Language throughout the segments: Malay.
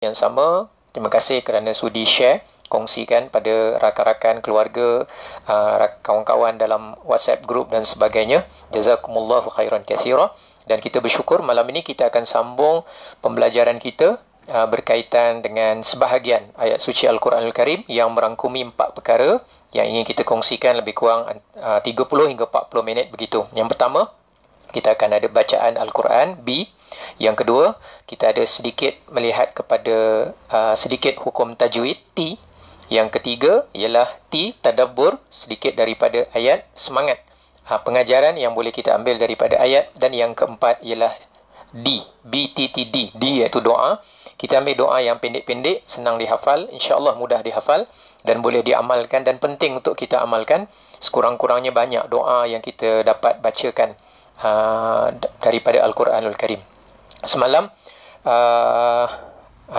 yang sama. Terima kasih kerana sudi share, kongsikan pada rakan-rakan keluarga, ah, kawan-kawan dalam WhatsApp group dan sebagainya. jazakumullah khairan kathira. Dan kita bersyukur malam ini kita akan sambung pembelajaran kita ah, berkaitan dengan sebahagian ayat suci Al-Quran Al-Karim yang merangkumi empat perkara yang ingin kita kongsikan lebih kurang 30 ah, hingga 40 minit begitu. Yang pertama, kita akan ada bacaan Al-Quran B. Yang kedua, kita ada sedikit melihat kepada uh, sedikit hukum tajwid T. Yang ketiga ialah T tadabbur sedikit daripada ayat semangat. Ha, pengajaran yang boleh kita ambil daripada ayat dan yang keempat ialah D, B T T D, D iaitu doa. Kita ambil doa yang pendek-pendek, senang dihafal, insya-Allah mudah dihafal dan boleh diamalkan dan penting untuk kita amalkan sekurang-kurangnya banyak doa yang kita dapat bacakan uh, daripada Al-Quranul Karim. Semalam uh,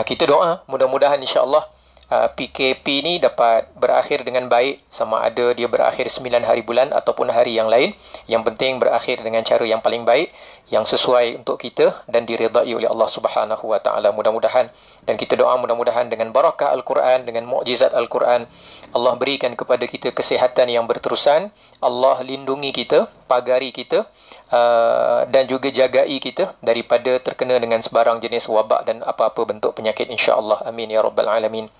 kita doa mudah-mudahan insya-Allah PKP uh, ni dapat berakhir dengan baik sama ada dia berakhir 9 hari bulan ataupun hari yang lain yang penting berakhir dengan cara yang paling baik yang sesuai untuk kita dan diridai oleh Allah Subhanahu wa taala mudah-mudahan dan kita doa mudah-mudahan dengan barakah al-Quran dengan mukjizat al-Quran Allah berikan kepada kita kesihatan yang berterusan Allah lindungi kita pagari kita uh, dan juga jagai kita daripada terkena dengan sebarang jenis wabak dan apa-apa bentuk penyakit insya-Allah amin ya rabbal alamin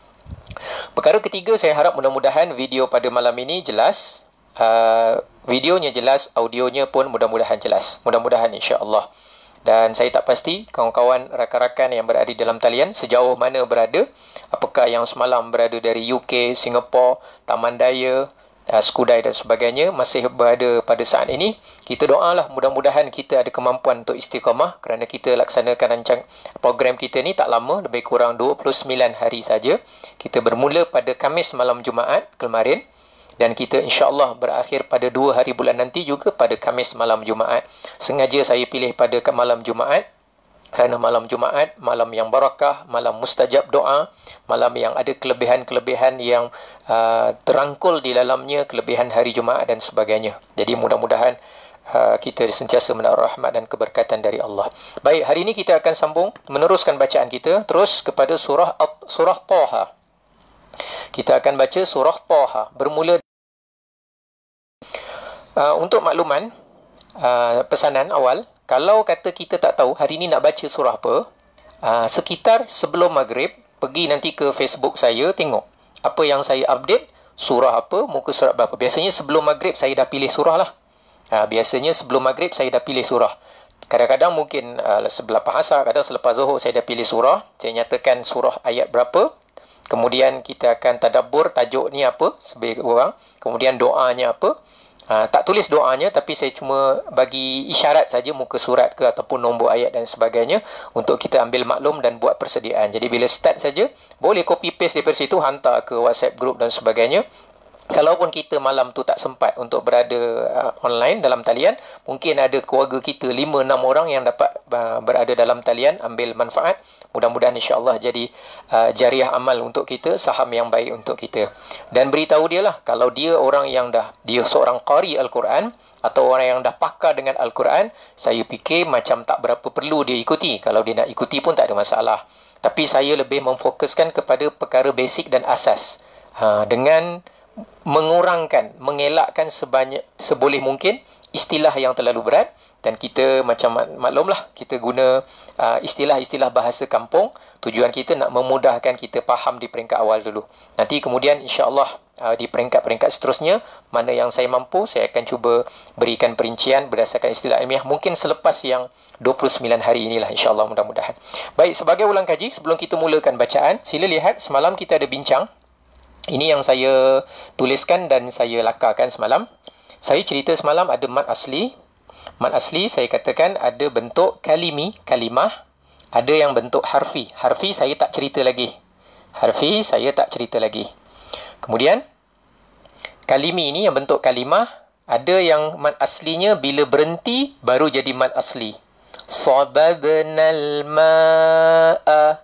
Perkara ketiga, saya harap mudah-mudahan video pada malam ini jelas. Uh, videonya jelas, audionya pun mudah-mudahan jelas. Mudah-mudahan insya Allah. Dan saya tak pasti kawan-kawan rakan-rakan yang berada dalam talian sejauh mana berada. Apakah yang semalam berada dari UK, Singapura, Taman Daya, uh, skudai dan sebagainya masih berada pada saat ini kita doalah mudah-mudahan kita ada kemampuan untuk istiqamah kerana kita laksanakan rancang program kita ni tak lama lebih kurang 29 hari saja kita bermula pada Kamis malam Jumaat kemarin dan kita insyaAllah berakhir pada dua hari bulan nanti juga pada Kamis malam Jumaat. Sengaja saya pilih pada malam Jumaat kerana malam Jumaat, malam yang barakah, malam mustajab doa, malam yang ada kelebihan-kelebihan yang uh, terangkul di dalamnya, kelebihan hari Jumaat dan sebagainya. Jadi mudah-mudahan uh, kita sentiasa mendapat rahmat dan keberkatan dari Allah. Baik, hari ini kita akan sambung, meneruskan bacaan kita terus kepada surah surah Taha. Kita akan baca surah Taha bermula uh, untuk makluman uh, pesanan awal kalau kata kita tak tahu hari ni nak baca surah apa, uh, sekitar sebelum maghrib, pergi nanti ke Facebook saya tengok apa yang saya update, surah apa, muka surat berapa. Biasanya sebelum maghrib saya dah pilih surah lah. Uh, biasanya sebelum maghrib saya dah pilih surah. Kadang-kadang mungkin uh, sebelah pahasa, kadang selepas zuhur saya dah pilih surah. Saya nyatakan surah ayat berapa. Kemudian kita akan tadabur tajuk ni apa sebagai orang. Kemudian doanya apa. Ah, tak tulis doanya tapi saya cuma bagi isyarat saja muka surat ke ataupun nombor ayat dan sebagainya untuk kita ambil maklum dan buat persediaan. Jadi bila start saja boleh copy paste daripada situ hantar ke WhatsApp group dan sebagainya kalaupun kita malam tu tak sempat untuk berada uh, online dalam talian mungkin ada keluarga kita 5 6 orang yang dapat uh, berada dalam talian ambil manfaat mudah-mudahan insya Allah jadi uh, jariah amal untuk kita saham yang baik untuk kita dan beritahu dia lah kalau dia orang yang dah dia seorang qari al-Quran atau orang yang dah pakar dengan al-Quran saya fikir macam tak berapa perlu dia ikuti kalau dia nak ikuti pun tak ada masalah tapi saya lebih memfokuskan kepada perkara basic dan asas ha, dengan mengurangkan, mengelakkan sebanyak seboleh mungkin istilah yang terlalu berat dan kita macam maklumlah kita guna uh, istilah-istilah bahasa kampung tujuan kita nak memudahkan kita faham di peringkat awal dulu nanti kemudian insyaallah uh, di peringkat-peringkat seterusnya mana yang saya mampu saya akan cuba berikan perincian berdasarkan istilah ilmiah mungkin selepas yang 29 hari inilah insya Allah mudah-mudahan baik sebagai ulang kaji sebelum kita mulakan bacaan sila lihat semalam kita ada bincang ini yang saya tuliskan dan saya lakarkan semalam. Saya cerita semalam ada mat asli. Mat asli saya katakan ada bentuk kalimi, kalimah. Ada yang bentuk harfi. Harfi saya tak cerita lagi. Harfi saya tak cerita lagi. Kemudian, kalimi ini yang bentuk kalimah. Ada yang mat aslinya bila berhenti baru jadi mat asli. Sobabnal ma'a.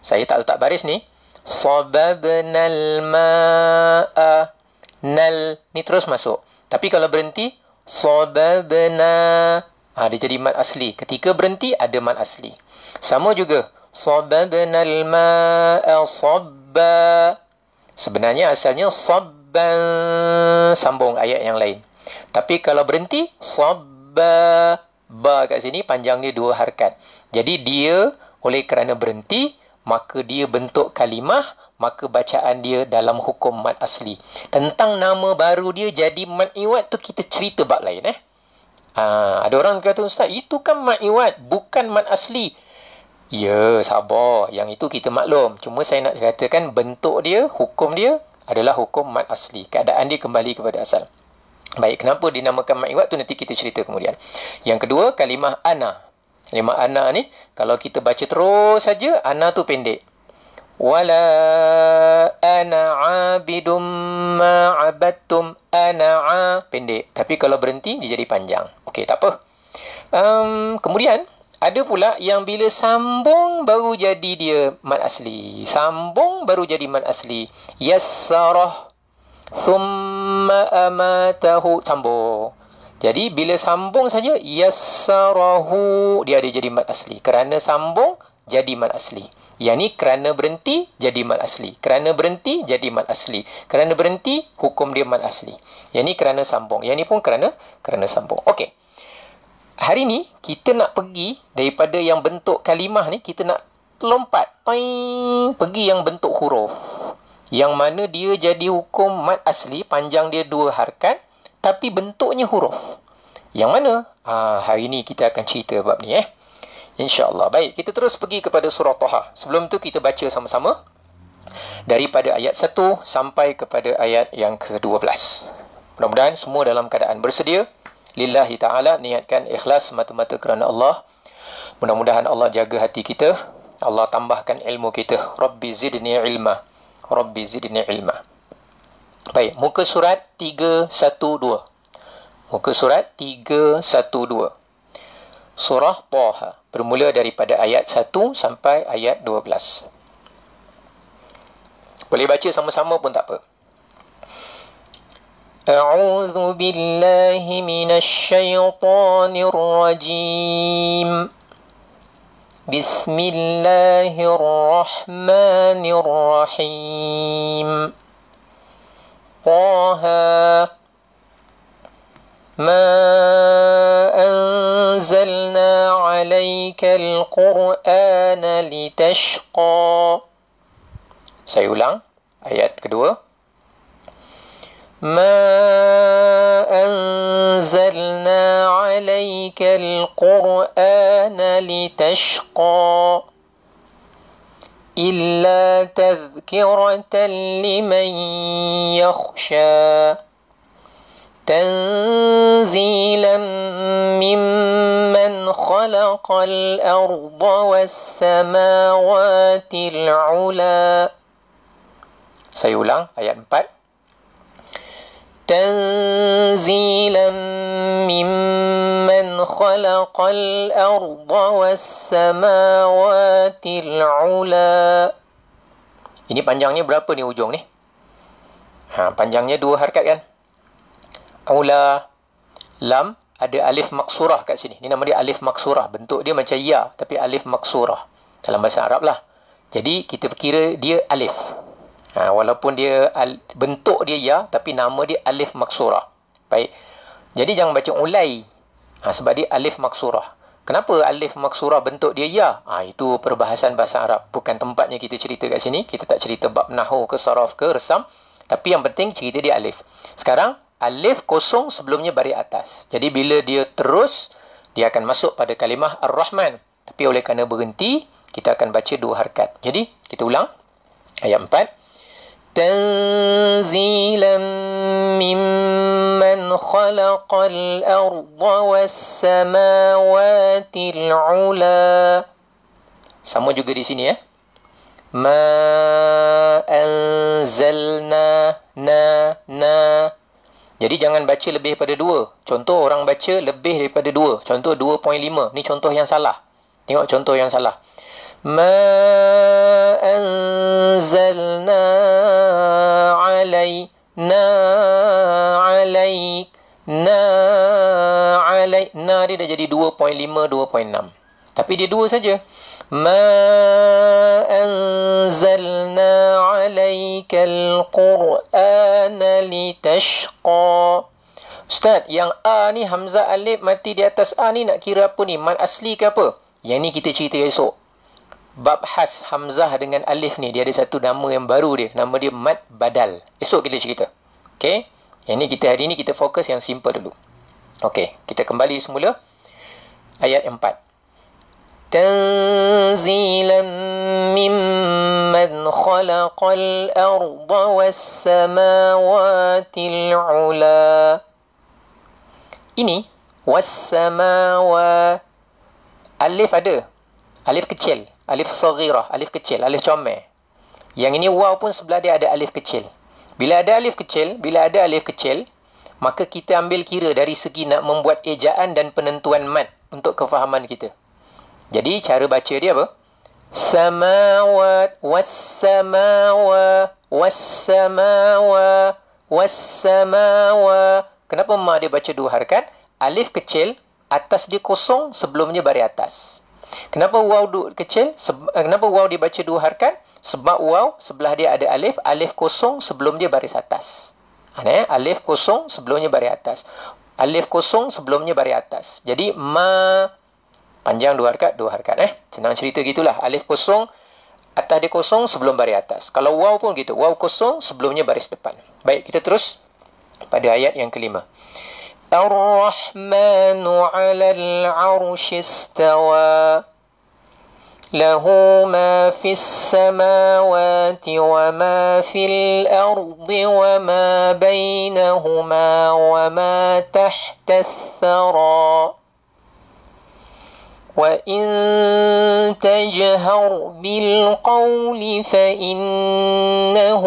Saya tak letak baris ni. صببنا الماء nal ni terus masuk tapi kalau berhenti صببنا ha, dia jadi mad asli ketika berhenti ada mad asli sama juga صببنا الماء صب sebenarnya asalnya صب sambung ayat yang lain tapi kalau berhenti صب ba kat sini panjang dia dua harkat jadi dia oleh kerana berhenti maka dia bentuk kalimah maka bacaan dia dalam hukum mad asli tentang nama baru dia jadi mad iwat tu kita cerita bab lain eh ha, ada orang kata ustaz itu kan mad iwat bukan mad asli ya sabar yang itu kita maklum cuma saya nak katakan bentuk dia hukum dia adalah hukum mad asli keadaan dia kembali kepada asal Baik, kenapa dinamakan mad iwat tu nanti kita cerita kemudian. Yang kedua, kalimah ana. Kalimah ana ni, kalau kita baca terus saja, ana tu pendek. Wala ana abidum ma'abattum ana'a. Pendek. Tapi kalau berhenti, dia jadi panjang. Okey, tak apa. Um, kemudian, ada pula yang bila sambung baru jadi dia mad asli. Sambung baru jadi mad asli. Yassarah. Thumma amatahu. Sambung. Jadi bila sambung saja yassarahu dia ada jadi mad asli. Kerana sambung jadi mad asli. Yani kerana berhenti jadi mad asli. Kerana berhenti jadi mad asli. Kerana berhenti hukum dia mad asli. Yani kerana sambung. Yani pun kerana kerana sambung. Okey. Hari ni kita nak pergi daripada yang bentuk kalimah ni kita nak lompat. Toing, pergi yang bentuk huruf. Yang mana dia jadi hukum mad asli panjang dia dua harkat tapi bentuknya huruf. Yang mana? Ha, hari ini kita akan cerita bab ni eh. InsyaAllah. Baik, kita terus pergi kepada surah Toha. Sebelum tu kita baca sama-sama. Daripada ayat 1 sampai kepada ayat yang ke-12. Mudah-mudahan semua dalam keadaan bersedia. Lillahi ta'ala niatkan ikhlas mata mata kerana Allah. Mudah-mudahan Allah jaga hati kita. Allah tambahkan ilmu kita. Rabbi zidni ilma. Rabbi zidni ilma. Baik, muka surat 312. Muka surat 312. Surah Taha bermula daripada ayat 1 sampai ayat 12. Boleh baca sama-sama pun tak apa. أعوذ بالله من الشيطان rajim. بسم الله طه ما أنزلنا عليك القرآن لتشقى سيولان آيات كدوة ما أنزلنا عليك القرآن لتشقى إلا تذكرة لمن يخشى تنزيلا ممن خلق الأرض والسماوات العلى سيولان ulang ayat 4 تنزيلا ممن خلق الأرض والسماوات العلا Ini panjangnya berapa ni ujung ni? Ha, panjangnya dua harkat kan? Ula Lam Ada alif maksurah kat sini Ini nama dia alif maksurah Bentuk dia macam ya Tapi alif maksurah Dalam bahasa Arab lah Jadi kita kira dia alif Ha, walaupun dia al, bentuk dia ya, tapi nama dia alif maksurah. Baik. Jadi jangan baca ulai. Ha, sebab dia alif maksurah. Kenapa alif maksurah bentuk dia ya? Ha, itu perbahasan bahasa Arab. Bukan tempatnya kita cerita kat sini. Kita tak cerita bab nahu ke saraf ke resam. Tapi yang penting cerita dia alif. Sekarang, alif kosong sebelumnya bari atas. Jadi bila dia terus, dia akan masuk pada kalimah Ar-Rahman. Tapi oleh kerana berhenti, kita akan baca dua harkat. Jadi, kita ulang. Ayat empat. تنزيلا ممن خلق الأرض والسماوات العلا Sama juga di sini ya. ما أنزلنا نا نا Jadi jangan baca lebih daripada dua. Contoh orang baca lebih daripada dua. Contoh 2.5. Ni contoh yang salah. Tengok contoh yang salah. ما أنزلنا علينا عليك نا علي نا dia dah jadi 2.5 2.6 tapi dia dua saja ما أنزلنا عليك القرآن لتشقى Ustaz, yang A ni Hamzah Alif mati di atas A ni nak kira apa ni? Mat asli ke apa? Yang ni kita cerita esok bab khas Hamzah dengan Alif ni, dia ada satu nama yang baru dia. Nama dia Mad Badal. Esok kita cerita. Okay? Yang ni kita hari ni kita fokus yang simple dulu. Okay, kita kembali semula. Ayat empat. 4. تنزيلا ممن خلق الأرض والسماوات Ini, إني والسماوات Alif ada. Alif kecil alif sagirah, alif kecil, alif comel. Yang ini waw pun sebelah dia ada alif kecil. Bila ada alif kecil, bila ada alif kecil, maka kita ambil kira dari segi nak membuat ejaan dan penentuan mat untuk kefahaman kita. Jadi cara baca dia apa? Samawat wassamawa wassamawa wassamawa. Kenapa ma dia baca dua harkat? Alif kecil, atas dia kosong, sebelumnya bari atas. Kenapa waw du- kecil? Se- eh, kenapa waw dibaca dua harkat? Sebab waw sebelah dia ada alif, alif kosong sebelum dia baris atas. Ha, ya? alif kosong sebelumnya baris atas. Alif kosong sebelumnya baris atas. Jadi ma panjang dua harkat, dua harkat eh. Senang cerita gitulah. Alif kosong atas dia kosong sebelum baris atas. Kalau waw pun gitu. Waw kosong sebelumnya baris depan. Baik, kita terus pada ayat yang kelima. الرحمن على العرش استوى له ما في السماوات وما في الارض وما بينهما وما تحت الثرى وان تجهر بالقول فانه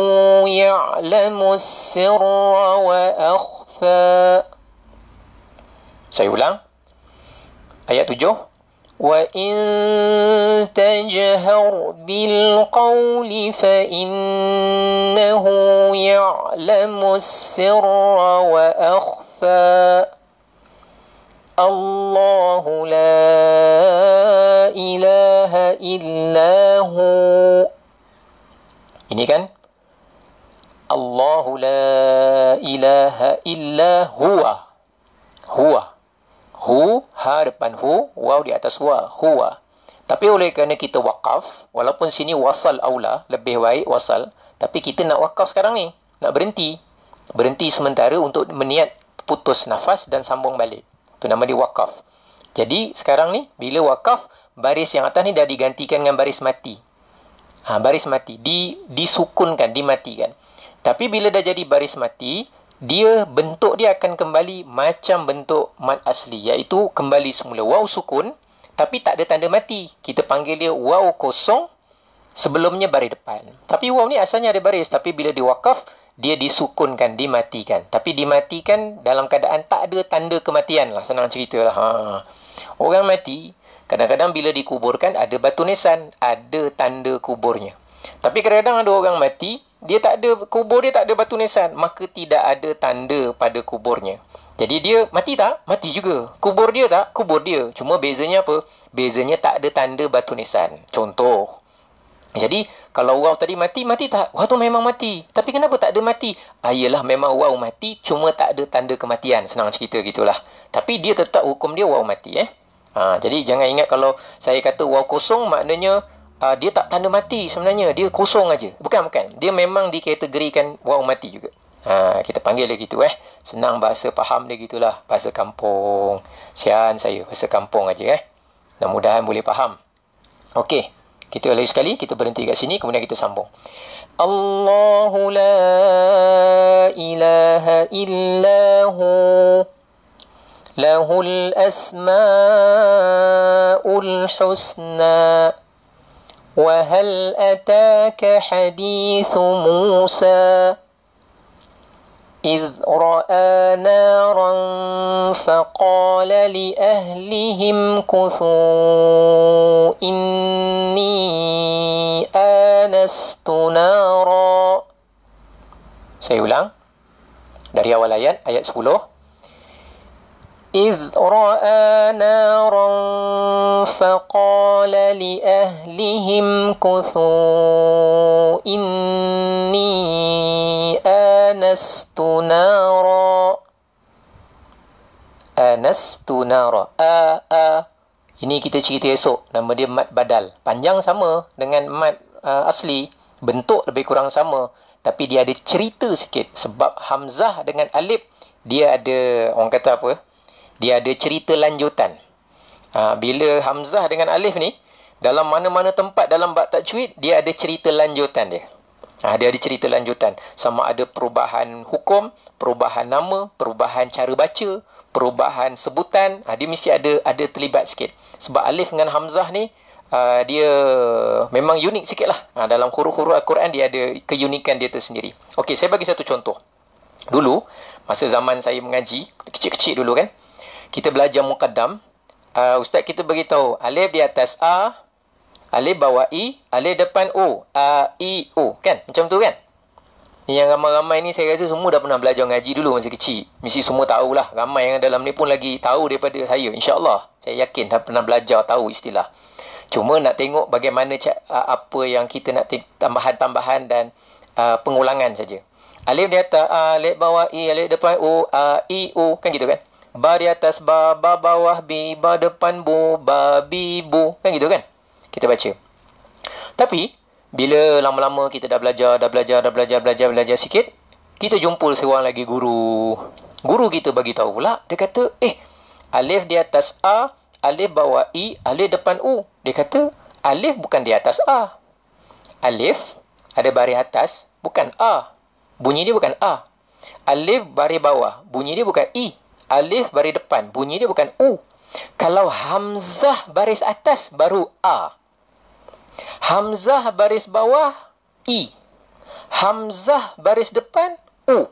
يعلم السر واخفى Saya ulang. Ayat 7. وإن تجهر بالقول فإنه يعلم السر وأخفى الله لا إله إلا هو Ini kan Allahu la ilaha illa huwa Huwa hu ha depan hu waw di atas wa huwa tapi oleh kerana kita wakaf walaupun sini wasal aula lebih baik wasal tapi kita nak wakaf sekarang ni nak berhenti berhenti sementara untuk meniat putus nafas dan sambung balik tu nama dia wakaf jadi sekarang ni bila wakaf baris yang atas ni dah digantikan dengan baris mati ha, baris mati di disukunkan dimatikan tapi bila dah jadi baris mati dia bentuk dia akan kembali macam bentuk mat asli iaitu kembali semula waw sukun tapi tak ada tanda mati. Kita panggil dia waw kosong sebelumnya baris depan. Tapi waw ni asalnya ada baris tapi bila diwakaf dia disukunkan, dimatikan. Tapi dimatikan dalam keadaan tak ada tanda kematian lah. Senang cerita lah. Ha. Orang mati, kadang-kadang bila dikuburkan ada batu nisan, ada tanda kuburnya. Tapi kadang-kadang ada orang mati, dia tak ada kubur dia tak ada batu nisan maka tidak ada tanda pada kuburnya jadi dia mati tak mati juga kubur dia tak kubur dia cuma bezanya apa bezanya tak ada tanda batu nisan contoh jadi kalau wow tadi mati mati tak wow tu memang mati tapi kenapa tak ada mati ayalah ah, memang wow mati cuma tak ada tanda kematian senang cerita gitulah tapi dia tetap hukum dia wow mati eh ha, jadi jangan ingat kalau saya kata wow kosong maknanya uh, dia tak tanda mati sebenarnya. Dia kosong aja. Bukan, bukan. Dia memang dikategorikan orang mati juga. Ha, kita panggil dia gitu eh. Senang bahasa faham dia gitulah. Bahasa kampung. Sian saya. Bahasa kampung aja eh. Mudah-mudahan boleh faham. Okey. Kita lagi sekali. Kita berhenti kat sini. Kemudian kita sambung. Allahu la ilaha illahu. Lahul asma'ul husna. وهل أتاك حديث موسى إذ رأى نارا فقال لأهلهم كثوا إني آنست نارا سيولان ulang dari آيات ayat, ayat 10. إذ رأى نارا فقال لأهلهم كثوا إني آنست نارا آنست نارا آ Ini kita cerita esok. Nama dia Mat Badal. Panjang sama dengan Mat uh, asli. Bentuk lebih kurang sama. Tapi dia ada cerita sikit. Sebab Hamzah dengan Alif dia ada, orang kata apa, dia ada cerita lanjutan. Ha, bila Hamzah dengan Alif ni, dalam mana-mana tempat dalam bab tajwid, dia ada cerita lanjutan dia. Ha, dia ada cerita lanjutan. Sama ada perubahan hukum, perubahan nama, perubahan cara baca, perubahan sebutan. Ha, dia mesti ada ada terlibat sikit. Sebab Alif dengan Hamzah ni, ha, dia memang unik sikit lah. Ha, dalam huruf-huruf Al-Quran, dia ada keunikan dia tersendiri. Okey, saya bagi satu contoh. Dulu, masa zaman saya mengaji, kecil-kecil dulu kan, kita belajar mukaddam uh, ah, ustaz kita beritahu alif di atas a alif bawah i alif depan o a i o kan macam tu kan yang ramai-ramai ni saya rasa semua dah pernah belajar ngaji dulu masa kecil mesti semua tahulah ramai yang dalam ni pun lagi tahu daripada saya insyaallah saya yakin dah pernah belajar tahu istilah cuma nak tengok bagaimana apa yang kita nak tambahan-tambahan dan uh, pengulangan saja Alif di atas A, alif bawah I, alif depan O, A, I, O. Kan gitu kan? Bari atas ba, ba bawah bi, ba depan bu, ba bi bu. Kan gitu kan? Kita baca. Tapi, bila lama-lama kita dah belajar, dah belajar, dah belajar, belajar, belajar sikit, kita jumpa seorang lagi guru. Guru kita bagi tahu pula, dia kata, eh, alif di atas A, alif bawah I, alif depan U. Dia kata, alif bukan di atas A. Alif ada baris atas, bukan A. Bunyi dia bukan A. Alif baris bawah, bunyi dia bukan I alif baris depan. Bunyi dia bukan U. Kalau Hamzah baris atas baru A. Hamzah baris bawah I. Hamzah baris depan U.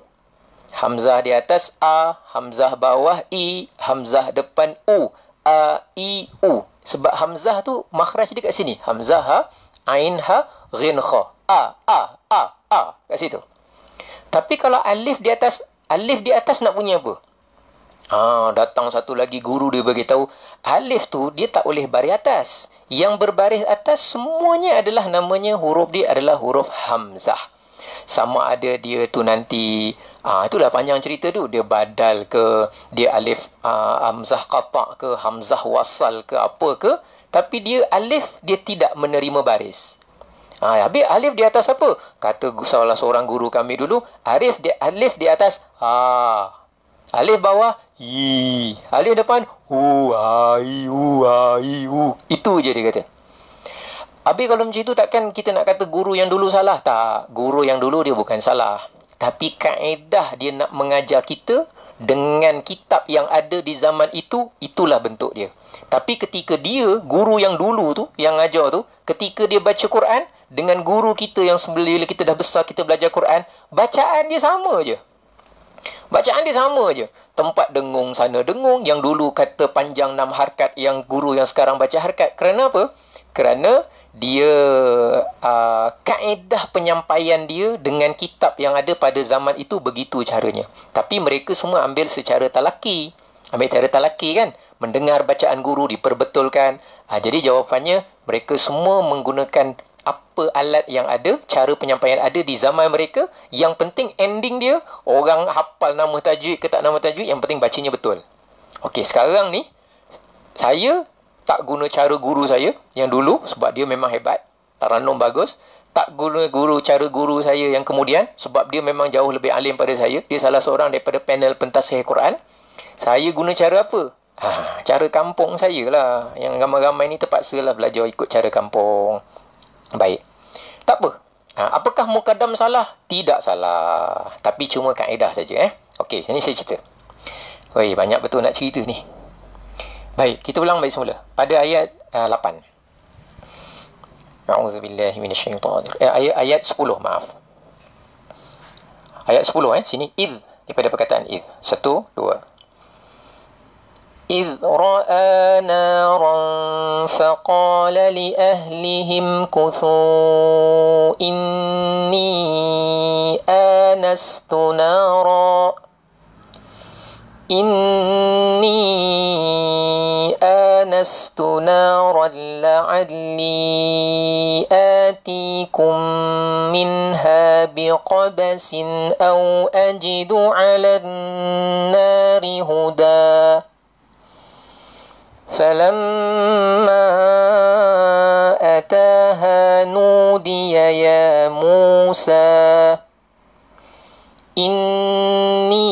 Hamzah di atas A. Hamzah bawah I. Hamzah depan U. A, I, U. Sebab Hamzah tu makhraj dia kat sini. Hamzah ha, Ain ha, Ghin kha. A, A, A, A. Kat situ. Tapi kalau alif di atas, alif di atas nak bunyi apa? Ha, datang satu lagi guru dia bagi tahu alif tu dia tak boleh baris atas. Yang berbaris atas semuanya adalah namanya huruf dia adalah huruf hamzah. Sama ada dia tu nanti, ah ha, itulah panjang cerita tu. Dia badal ke, dia alif ha, hamzah qata' ke, hamzah wasal ke, apa ke. Tapi dia alif, dia tidak menerima baris. Ha, habis alif di atas apa? Kata salah seorang guru kami dulu, alif di, alif di atas ha. Alif bawah I. Alif depan. Hu, ha, i, u, ha, i, u. Itu je dia kata. Habis kalau macam itu takkan kita nak kata guru yang dulu salah? Tak. Guru yang dulu dia bukan salah. Tapi kaedah dia nak mengajar kita dengan kitab yang ada di zaman itu, itulah bentuk dia. Tapi ketika dia, guru yang dulu tu, yang ajar tu, ketika dia baca Quran, dengan guru kita yang sebelum kita dah besar, kita belajar Quran, bacaan dia sama je. Bacaan dia sama je tempat dengung sana dengung yang dulu kata panjang enam harkat yang guru yang sekarang baca harkat kerana apa kerana dia uh, kaedah penyampaian dia dengan kitab yang ada pada zaman itu begitu caranya tapi mereka semua ambil secara talaki ambil secara talaki kan mendengar bacaan guru diperbetulkan uh, jadi jawapannya mereka semua menggunakan apa alat yang ada, cara penyampaian ada di zaman mereka. Yang penting ending dia, orang hafal nama tajwid ke tak nama tajwid, yang penting bacanya betul. Okey, sekarang ni, saya tak guna cara guru saya yang dulu sebab dia memang hebat. Taranum bagus. Tak guna guru cara guru saya yang kemudian sebab dia memang jauh lebih alim pada saya. Dia salah seorang daripada panel pentas Sahih Quran. Saya guna cara apa? Ha, cara kampung saya lah. Yang ramai-ramai ni terpaksa lah belajar ikut cara kampung. Baik. Tak apa. Ha, apakah mukadam salah? Tidak salah. Tapi cuma kaedah saja eh. Okey, sini saya cerita. Oi, banyak betul nak cerita ni. Baik, kita ulang balik semula. Pada ayat uh, 8. A'udzubillahi minasyaitanir. Eh, ayat ayat 10, maaf. Ayat 10 eh, sini id daripada perkataan id. Satu, dua, إذ رأى نارا فقال لأهلهم كثوا إني آنست نارا إني آنست نارا لعلي آتيكم منها بقبس أو أجد على النار هدى فلما أتاها نودي يا موسى إني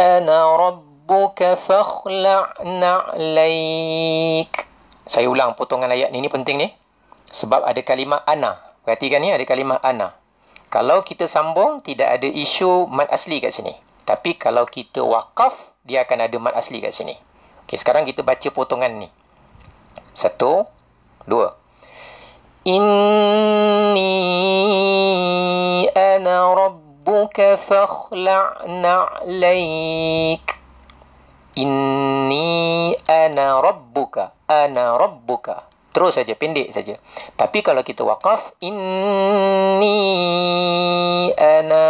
أنا ربك فاخلع نعليك Saya ulang potongan ayat ni, ni penting ni. Sebab ada kalimah ana. Perhatikan ni, ada kalimah ana. Kalau kita sambung, tidak ada isu mat asli kat sini. Tapi kalau kita wakaf, dia akan ada mat asli kat sini. Okey, sekarang kita baca potongan ni. Satu, dua. Inni ana rabbuka fakhla'na alaik. Inni ana rabbuka. Ana rabbuka. Terus saja, pendek saja. Tapi kalau kita Wakaf, inni ana.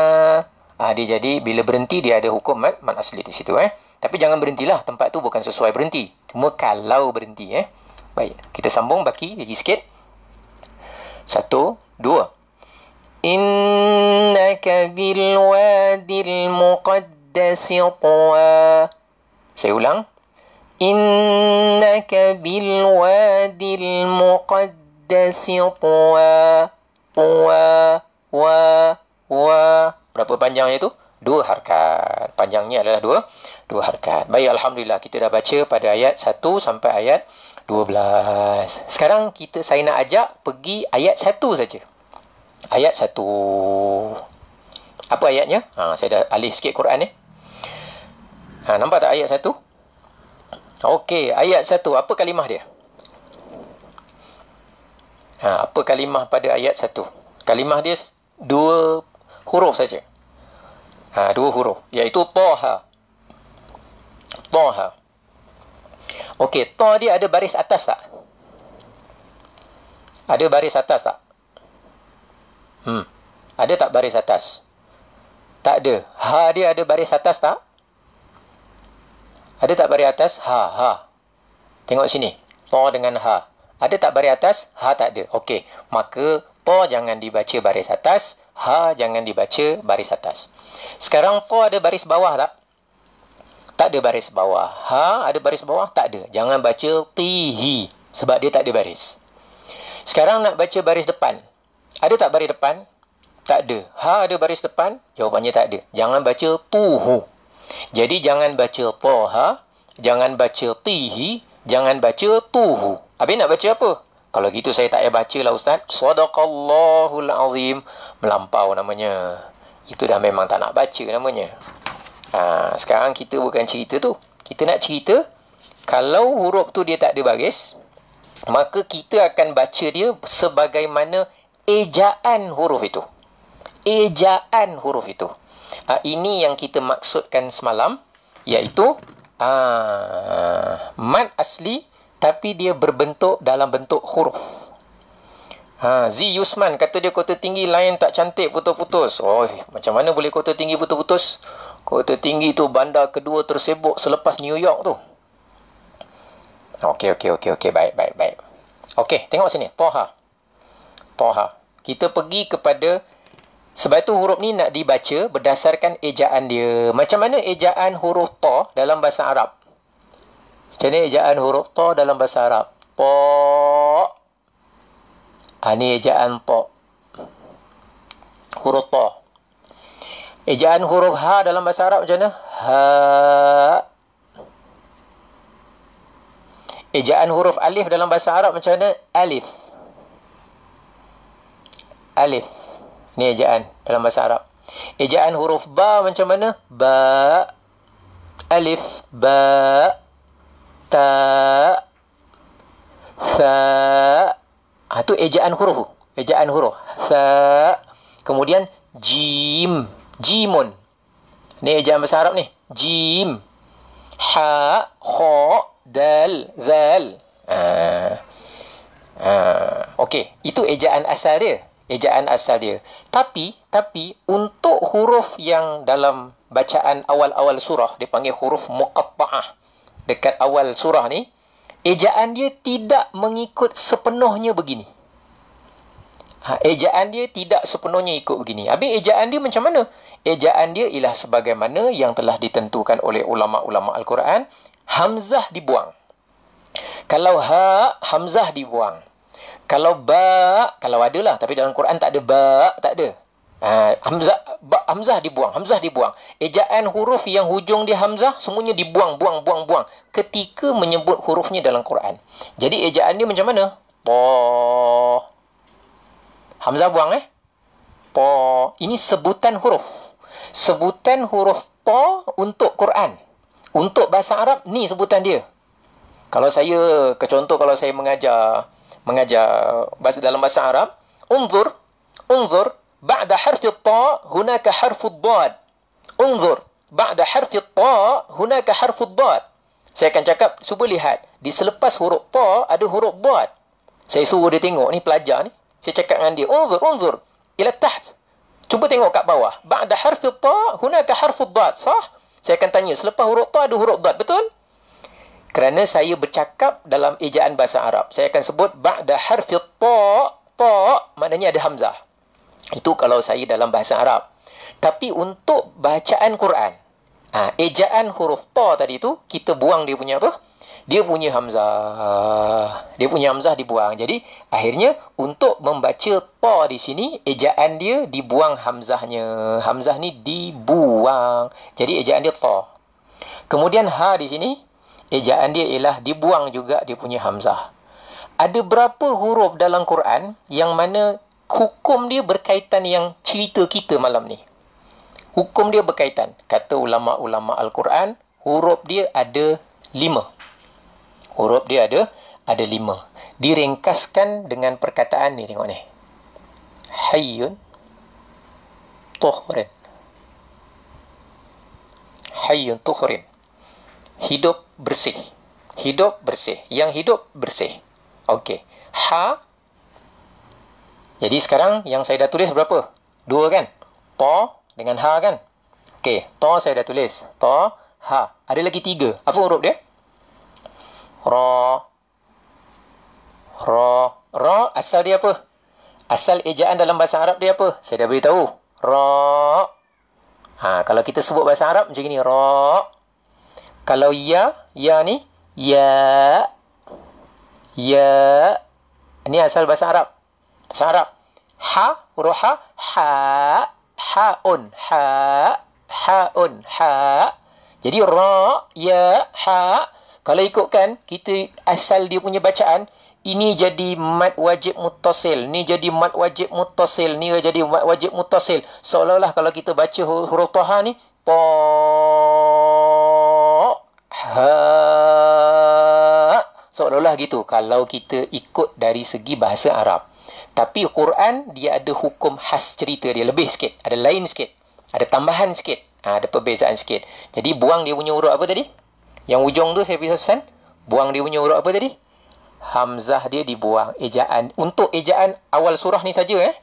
Ah, dia jadi bila berhenti dia ada hukum mat, eh, mat asli di situ. Eh. Tapi jangan berhentilah. Tempat tu bukan sesuai berhenti. Cuma kalau berhenti. Eh? Baik. Kita sambung baki lagi sikit. Satu. Dua. Innaka bil wadil muqaddasi tuwa. Saya ulang. Innaka bil wadil muqaddasi tuwa. Tuwa. Wa. Wa. Berapa panjangnya tu? Dua harkat. Panjangnya adalah dua. Dua dua harkat. Baik, Alhamdulillah. Kita dah baca pada ayat 1 sampai ayat 12. Sekarang kita saya nak ajak pergi ayat 1 saja. Ayat 1. Apa ayatnya? Ha, saya dah alih sikit Quran ni. Ha, nampak tak ayat 1? Okey, ayat 1. Apa kalimah dia? Ha, apa kalimah pada ayat 1? Kalimah dia dua huruf saja. Ha, dua huruf. Iaitu Taha. Toha. Okey, Toh dia ada baris atas tak? Ada baris atas tak? Hmm. Ada tak baris atas? Tak ada. Ha dia ada baris atas tak? Ada tak baris atas? Ha, ha. Tengok sini. Ta dengan ha. Ada tak baris atas? Ha tak ada. Okey. Maka ta jangan dibaca baris atas, ha jangan dibaca baris atas. Sekarang ta ada baris bawah tak? Tak ada baris bawah. Ha, ada baris bawah? Tak ada. Jangan baca tihi. Sebab dia tak ada baris. Sekarang nak baca baris depan. Ada tak baris depan? Tak ada. Ha, ada baris depan? Jawapannya tak ada. Jangan baca tuhu. Jadi, jangan baca toha. Jangan baca tihi. Jangan baca tuhu. Habis nak baca apa? Kalau gitu saya tak payah baca lah Ustaz. Sadaqallahul azim. Melampau namanya. Itu dah memang tak nak baca namanya. Ha, sekarang kita bukan cerita tu. Kita nak cerita, kalau huruf tu dia tak ada baris, maka kita akan baca dia sebagaimana ejaan huruf itu. Ejaan huruf itu. Ha, ini yang kita maksudkan semalam, iaitu ha, mat asli tapi dia berbentuk dalam bentuk huruf. Ha, Z Yusman kata dia kota tinggi lain tak cantik putus-putus. Oh, macam mana boleh kota tinggi putus-putus? Kota tinggi tu bandar kedua tersebut selepas New York tu. Okey, okey, okey, okey. Baik, baik, baik. Okey, tengok sini. Toha. Toha. Kita pergi kepada... Sebab itu huruf ni nak dibaca berdasarkan ejaan dia. Macam mana ejaan huruf to dalam bahasa Arab? Macam mana ejaan huruf to dalam bahasa Arab? To. Ha, ini ah, ejaan to. Huruf to. Ejaan huruf H dalam bahasa Arab macam mana? Ha. Ejaan huruf Alif dalam bahasa Arab macam mana? Alif. Alif. Ini ejaan dalam bahasa Arab. Ejaan huruf Ba macam mana? Ba. Alif. Ba. Ta. Sa. Itu ha, ejaan huruf. Ejaan huruf. Sa. Kemudian Jim. Jim. Jimun. Ni ejaan bahasa Arab ni. Jim. Ha, kho, dal, zal. Uh, uh. Okey, itu ejaan asal dia. Ejaan asal dia. Tapi, tapi untuk huruf yang dalam bacaan awal-awal surah, dia panggil huruf muqatta'ah. Dekat awal surah ni, ejaan dia tidak mengikut sepenuhnya begini. Ha, ejaan dia tidak sepenuhnya ikut begini. Habis ejaan dia macam mana? Ejaan dia ialah sebagaimana yang telah ditentukan oleh ulama-ulama Al-Quran. Hamzah dibuang. Kalau ha, Hamzah dibuang. Kalau ba, kalau ada lah. Tapi dalam Quran tak ada ba, tak ada. Ha, Hamzah, ba, Hamzah dibuang. Hamzah dibuang. Ejaan huruf yang hujung dia Hamzah, semuanya dibuang, buang, buang, buang. Ketika menyebut hurufnya dalam Quran. Jadi ejaan dia macam mana? Ta. Hamzah buang eh. Po. Ini sebutan huruf. Sebutan huruf po untuk Quran. Untuk bahasa Arab, ni sebutan dia. Kalau saya, kecontoh kalau saya mengajar mengajar bahasa dalam bahasa Arab, unzur, unzur, ba'da harfi ta, hunaka harfu dad. Unzur, ba'da harfi ta, hunaka harfu dad. Saya akan cakap, cuba lihat. Di selepas huruf ta, ada huruf dad. Saya suruh dia tengok ni pelajar ni saya cakap dengan dia unzur unzur ila taht cuba tengok kat bawah ba'da harfi ta hunaka harfu dad sah saya akan tanya selepas huruf ta ada huruf dad betul kerana saya bercakap dalam ejaan bahasa Arab saya akan sebut ba'da harfi ta ta maknanya ada hamzah itu kalau saya dalam bahasa Arab tapi untuk bacaan Quran ha, ejaan huruf ta tadi tu kita buang dia punya apa dia punya hamzah dia punya hamzah dibuang jadi akhirnya untuk membaca pa di sini ejaan dia dibuang hamzahnya hamzah ni dibuang jadi ejaan dia ta kemudian ha di sini ejaan dia ialah dibuang juga dia punya hamzah ada berapa huruf dalam Quran yang mana hukum dia berkaitan yang cerita kita malam ni hukum dia berkaitan kata ulama-ulama Al-Quran huruf dia ada lima. Huruf dia ada ada lima. Diringkaskan dengan perkataan ni tengok ni. Hayyun tuhrin. Hayyun tuhrin. Hidup bersih. Hidup bersih. Yang hidup bersih. Okey. Ha. Jadi sekarang yang saya dah tulis berapa? Dua kan? Ta dengan ha kan? Okey. Ta saya dah tulis. Ta. Ha. Ada lagi tiga. Apa huruf dia? Ra. Ra. Ra asal dia apa? Asal ejaan dalam bahasa Arab dia apa? Saya dah beritahu. Ra. Ha, kalau kita sebut bahasa Arab macam ni. Ra. Kalau ya, ya ni. Ya. Ya. Ini asal bahasa Arab. Bahasa Arab. Ha. Huruf ha, ha. Ha. un, Ha. ha un, Ha. Jadi ra. Ya. Ha. Ha. Kalau ikutkan kita asal dia punya bacaan ini jadi mat wajib mutasil. Ni jadi mat wajib mutasil. Ni jadi mat wajib mutasil. Seolah-olah kalau kita baca huruf Taha ni. Ta. Ha. Seolah-olah gitu. Kalau kita ikut dari segi bahasa Arab. Tapi Quran dia ada hukum khas cerita dia. Lebih sikit. Ada lain sikit. Ada tambahan sikit. Ha, ada perbezaan sikit. Jadi buang dia punya huruf apa tadi? Yang ujung tu saya pisah pesan. Buang dia punya huruf apa tadi? Hamzah dia dibuang. Ejaan. Untuk ejaan awal surah ni saja eh.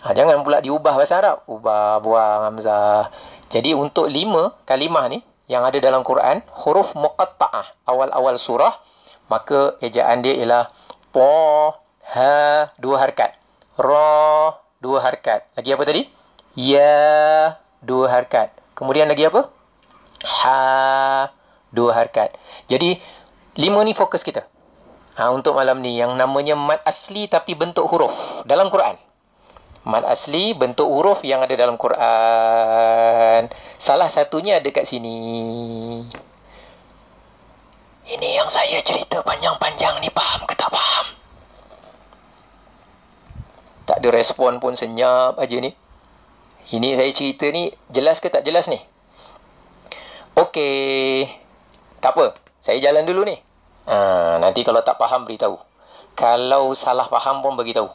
Ha, jangan pula diubah bahasa Arab. Ubah, buang, Hamzah. Jadi untuk lima kalimah ni yang ada dalam Quran. Huruf muqatta'ah. Awal-awal surah. Maka ejaan dia ialah. Po, ha, dua harkat. Ra, dua harkat. Lagi apa tadi? Ya, dua harkat. Kemudian lagi apa? Ha, ha dua harkat. Jadi, lima ni fokus kita. Ha, untuk malam ni, yang namanya mat asli tapi bentuk huruf dalam Quran. Mat asli, bentuk huruf yang ada dalam Quran. Salah satunya ada kat sini. Ini yang saya cerita panjang-panjang ni, faham ke tak faham? Tak ada respon pun senyap aja ni. Ini saya cerita ni, jelas ke tak jelas ni? Okey. Tak apa, saya jalan dulu ni. Ha, nanti kalau tak faham beritahu. Kalau salah faham pun beritahu.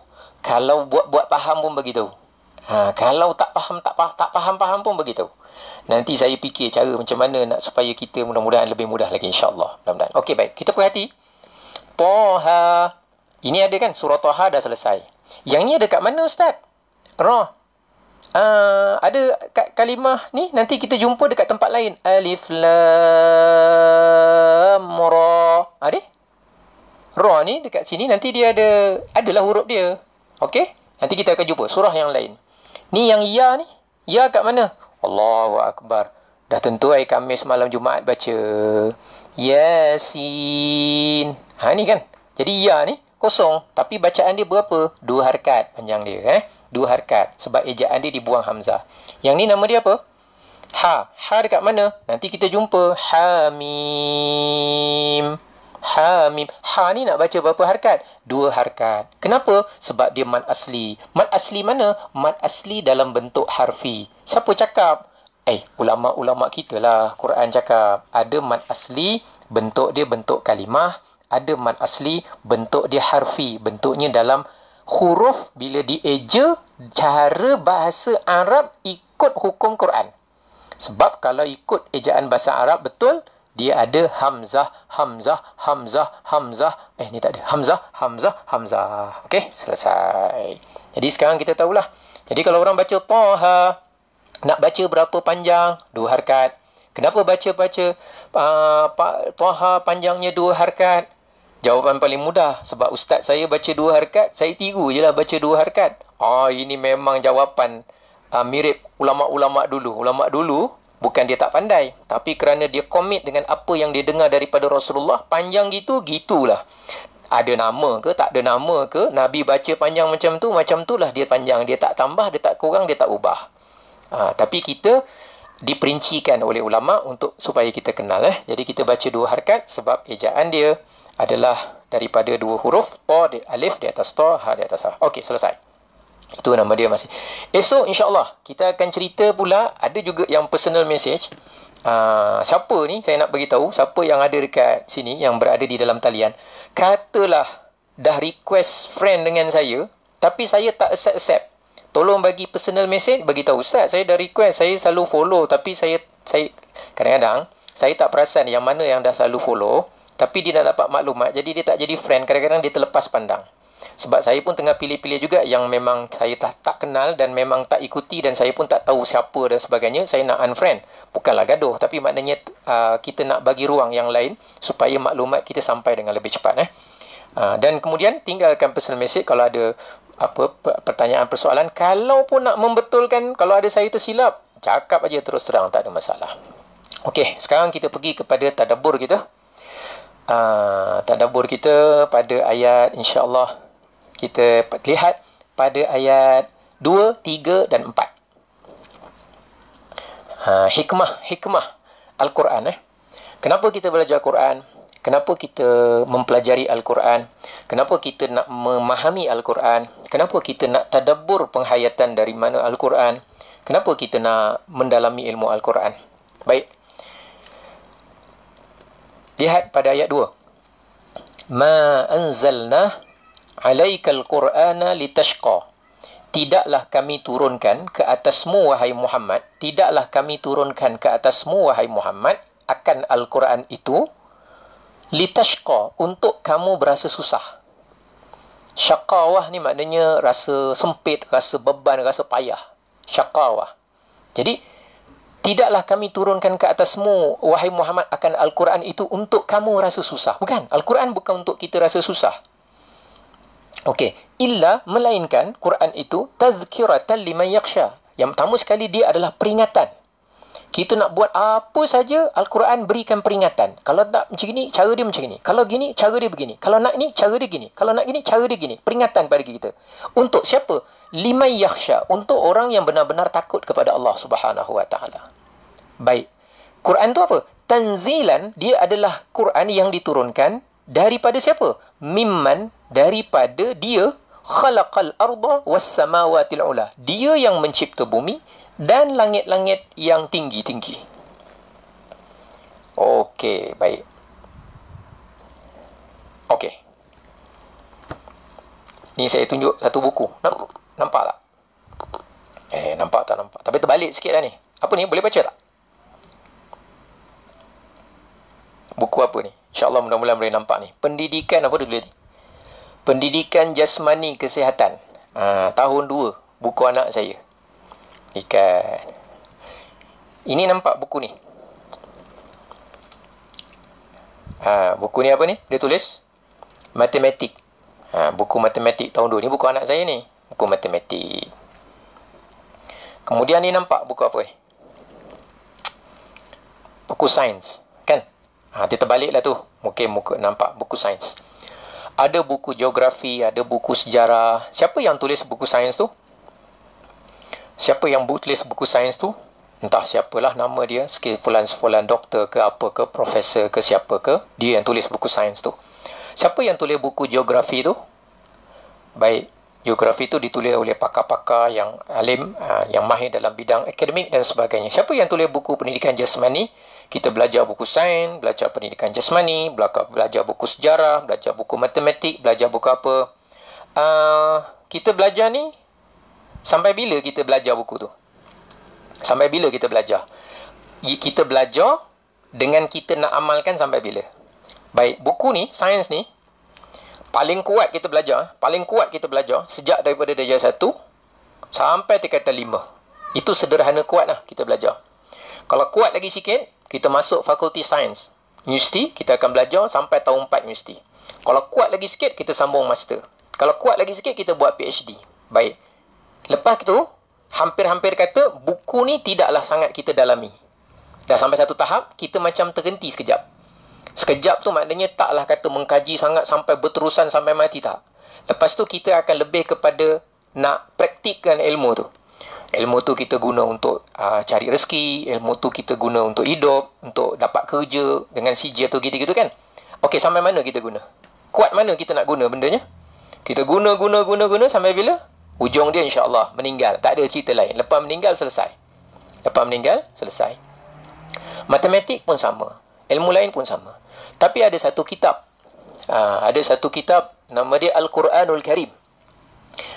Kalau buat buat faham pun beritahu. Ha, kalau tak faham tak faham tak faham faham pun beritahu. Nanti saya fikir cara macam mana nak supaya kita mudah-mudahan lebih mudah lagi insyaallah allah Mudah-mudahan. Okey baik, kita perhati. Toha. Ini ada kan surah Toha dah selesai. Yang ni ada kat mana ustaz? Roh. Eh, ada kat kalimah ni nanti kita jumpa dekat tempat lain alif lam ra ada ah, ra ni dekat sini nanti dia ada adalah huruf dia okey nanti kita akan jumpa surah yang lain ni yang ya ni ya kat mana Allahu akbar dah tentu hari Khamis malam Jumaat baca yasin ha ni kan jadi ya ni kosong. Tapi bacaan dia berapa? Dua harkat panjang dia. Eh? Dua harkat. Sebab ejaan dia dibuang Hamzah. Yang ni nama dia apa? Ha. Ha dekat mana? Nanti kita jumpa. Hamim. Hamim. Ha ni nak baca berapa harkat? Dua harkat. Kenapa? Sebab dia mat asli. Mat asli mana? Mat asli dalam bentuk harfi. Siapa cakap? Eh, ulama-ulama kita lah. Quran cakap. Ada mat asli. Bentuk dia bentuk kalimah ada mad asli bentuk dia harfi bentuknya dalam huruf bila dieja cara bahasa Arab ikut hukum Quran sebab kalau ikut ejaan bahasa Arab betul dia ada hamzah hamzah hamzah hamzah eh ni tak ada hamzah hamzah hamzah okey selesai jadi sekarang kita tahulah jadi kalau orang baca taha nak baca berapa panjang dua harakat kenapa baca baca ah, uh, taha panjangnya dua harakat Jawapan paling mudah sebab ustaz saya baca dua harkat, saya tiru je lah baca dua harkat. Oh, ini memang jawapan uh, mirip ulama-ulama dulu. Ulama dulu bukan dia tak pandai tapi kerana dia komit dengan apa yang dia dengar daripada Rasulullah panjang gitu gitulah ada nama ke tak ada nama ke nabi baca panjang macam tu macam tu lah dia panjang dia tak tambah dia tak kurang dia tak ubah ha, tapi kita diperincikan oleh ulama untuk supaya kita kenal eh jadi kita baca dua harkat sebab ejaan dia adalah daripada dua huruf ta di alif di atas ta ha di atas ha okey selesai itu nama dia masih esok insyaallah kita akan cerita pula ada juga yang personal message Uh, siapa ni saya nak bagi tahu siapa yang ada dekat sini yang berada di dalam talian katalah dah request friend dengan saya tapi saya tak accept accept tolong bagi personal message bagi tahu ustaz saya dah request saya selalu follow tapi saya saya kadang-kadang saya tak perasan yang mana yang dah selalu follow tapi dia tak dapat maklumat, jadi dia tak jadi friend. Kadang-kadang dia terlepas pandang. Sebab saya pun tengah pilih-pilih juga yang memang saya tak, tak kenal dan memang tak ikuti dan saya pun tak tahu siapa dan sebagainya. Saya nak unfriend. Bukanlah gaduh. Tapi maknanya uh, kita nak bagi ruang yang lain supaya maklumat kita sampai dengan lebih cepat. Eh. Uh, dan kemudian tinggalkan personal message kalau ada apa pertanyaan persoalan kalau pun nak membetulkan kalau ada saya tersilap cakap aja terus terang tak ada masalah okey sekarang kita pergi kepada tadabur kita Ah, tadabbur kita pada ayat insya-Allah kita lihat pada ayat 2, 3 dan 4. Ha, hikmah, hikmah Al-Quran eh. Kenapa kita belajar Al-Quran? Kenapa kita mempelajari Al-Quran? Kenapa kita nak memahami Al-Quran? Kenapa kita nak tadabbur penghayatan dari mana Al-Quran? Kenapa kita nak mendalami ilmu Al-Quran? Baik. Lihat pada ayat 2. Ma anzalna 'alaikal Qur'ana litashqa. Tidaklah kami turunkan ke atasmu wahai Muhammad, tidaklah kami turunkan ke atasmu wahai Muhammad akan Al-Quran itu litashqa untuk kamu berasa susah. Syaqawah ni maknanya rasa sempit, rasa beban, rasa payah. Syaqawah. Jadi, Tidaklah kami turunkan ke atasmu, wahai Muhammad, akan Al-Quran itu untuk kamu rasa susah. Bukan. Al-Quran bukan untuk kita rasa susah. Okey. Illa melainkan Quran itu tazkiratan lima yaksha. Yang pertama sekali dia adalah peringatan. Kita nak buat apa saja, Al-Quran berikan peringatan. Kalau tak macam ini, cara dia macam ini. Kalau gini, cara dia begini. Kalau nak ini, cara dia gini. Kalau nak ini, cara dia gini. Peringatan bagi kita. Untuk siapa? Lima yaksha. Untuk orang yang benar-benar takut kepada Allah Subhanahu Wa Taala. Baik. Quran tu apa? Tanzilan dia adalah Quran yang diturunkan daripada siapa? Mimman daripada dia khalaqal arda was samawati ula. Dia yang mencipta bumi dan langit-langit yang tinggi-tinggi. Okey, baik. Okey. Ni saya tunjuk satu buku. Nampak, nampak tak? Eh, nampak tak nampak. Tapi terbalik sikitlah ni. Apa ni? Boleh baca tak? buku apa ni? InsyaAllah mudah-mudahan boleh nampak ni. Pendidikan apa dulu ni? Pendidikan Jasmani Kesihatan. Ha, tahun 2. Buku anak saya. Ikan. Ini nampak buku ni. Ha, buku ni apa ni? Dia tulis. Matematik. Ha, buku matematik tahun 2. Ni buku anak saya ni. Buku matematik. Kemudian ni nampak buku apa ni? Buku sains. Ha, dia lah tu. Mungkin muka, nampak buku sains. Ada buku geografi, ada buku sejarah. Siapa yang tulis buku sains tu? Siapa yang tulis buku sains tu? Entah siapalah nama dia. Sekiranya doktor ke apa ke, profesor ke siapa ke. Dia yang tulis buku sains tu. Siapa yang tulis buku geografi tu? Baik, geografi itu ditulis oleh pakar-pakar yang alim ah, yang mahir dalam bidang akademik dan sebagainya. Siapa yang tulis buku pendidikan jasmani? Kita belajar buku sains, belajar pendidikan jasmani, belajar buku sejarah, belajar buku matematik, belajar buku apa? Uh, kita belajar ni sampai bila kita belajar buku tu? Sampai bila kita belajar? Kita belajar dengan kita nak amalkan sampai bila? Baik, buku ni, sains ni, paling kuat kita belajar, paling kuat kita belajar sejak daripada darjah 1 sampai tingkat 5. Itu sederhana kuatlah kita belajar. Kalau kuat lagi sikit, kita masuk fakulti sains. Universiti, kita akan belajar sampai tahun 4 universiti. Kalau kuat lagi sikit, kita sambung master. Kalau kuat lagi sikit, kita buat PhD. Baik. Lepas tu, hampir-hampir kata, buku ni tidaklah sangat kita dalami. Dah sampai satu tahap, kita macam terhenti sekejap. Sekejap tu maknanya taklah kata mengkaji sangat sampai berterusan sampai mati tak. Lepas tu kita akan lebih kepada nak praktikkan ilmu tu. Ilmu tu kita guna untuk uh, cari rezeki, ilmu tu kita guna untuk hidup, untuk dapat kerja dengan CJ tu gitu-gitu kan. Okey, sampai mana kita guna? Kuat mana kita nak guna bendanya? Kita guna, guna, guna, guna sampai bila? Ujung dia insya Allah meninggal. Tak ada cerita lain. Lepas meninggal, selesai. Lepas meninggal, selesai. Matematik pun sama. Ilmu lain pun sama. Tapi ada satu kitab. Ha, ada satu kitab nama dia Al-Quranul Karim.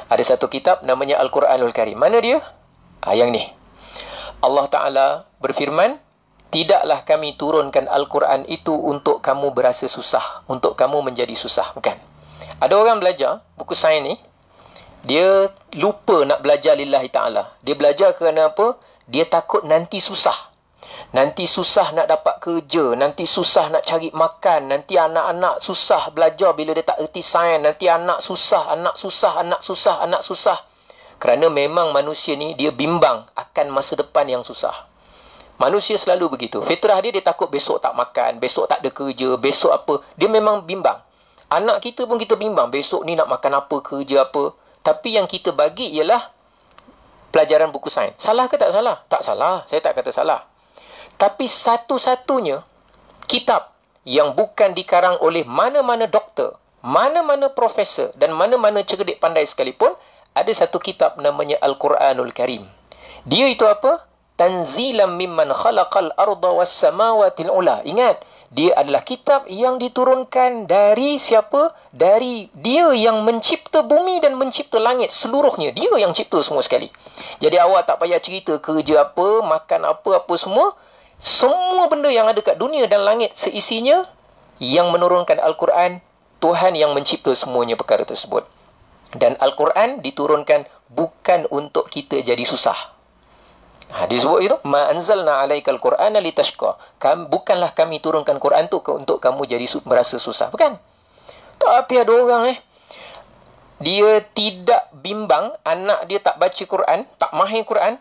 Ada satu kitab namanya Al-Quranul Karim. Mana dia? Ha, yang ni. Allah Ta'ala berfirman, Tidaklah kami turunkan Al-Quran itu untuk kamu berasa susah. Untuk kamu menjadi susah. Bukan. Ada orang belajar buku sains ni. Dia lupa nak belajar lillahi ta'ala. Dia belajar kerana apa? Dia takut nanti susah. Nanti susah nak dapat kerja, nanti susah nak cari makan, nanti anak-anak susah belajar bila dia tak erti sains, nanti anak susah, anak susah, anak susah, anak susah. Kerana memang manusia ni dia bimbang akan masa depan yang susah. Manusia selalu begitu. Fitrah dia dia takut besok tak makan, besok tak ada kerja, besok apa. Dia memang bimbang. Anak kita pun kita bimbang besok ni nak makan apa, kerja apa. Tapi yang kita bagi ialah pelajaran buku sains. Salah ke tak salah? Tak salah. Saya tak kata salah tapi satu-satunya kitab yang bukan dikarang oleh mana-mana doktor, mana-mana profesor dan mana-mana cerdik pandai sekalipun, ada satu kitab namanya Al-Quranul Karim. Dia itu apa? Tanzilam mimman khalaqal arda was samawatil ula. Ingat, dia adalah kitab yang diturunkan dari siapa? Dari dia yang mencipta bumi dan mencipta langit seluruhnya. Dia yang cipta semua sekali. Jadi awak tak payah cerita kerja apa, makan apa, apa semua semua benda yang ada kat dunia dan langit seisinya yang menurunkan Al-Quran, Tuhan yang mencipta semuanya perkara tersebut. Dan Al-Quran diturunkan bukan untuk kita jadi susah. Hadis sebut itu, ma anzalna alaika al Quran litashqa. Kam bukanlah kami turunkan Quran tu untuk kamu jadi merasa susah, bukan? Tapi ada orang eh dia tidak bimbang anak dia tak baca Quran, tak mahir Quran,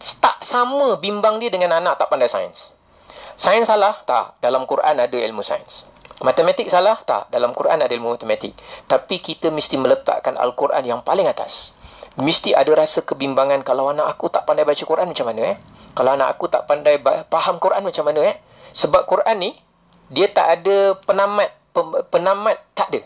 tak sama bimbang dia dengan anak tak pandai sains. Sains salah? Tak. Dalam Quran ada ilmu sains. Matematik salah? Tak. Dalam Quran ada ilmu matematik. Tapi kita mesti meletakkan Al-Quran yang paling atas. Mesti ada rasa kebimbangan kalau anak aku tak pandai baca Quran macam mana eh? Kalau anak aku tak pandai faham Quran macam mana eh? Sebab Quran ni, dia tak ada penamat. Penamat tak ada.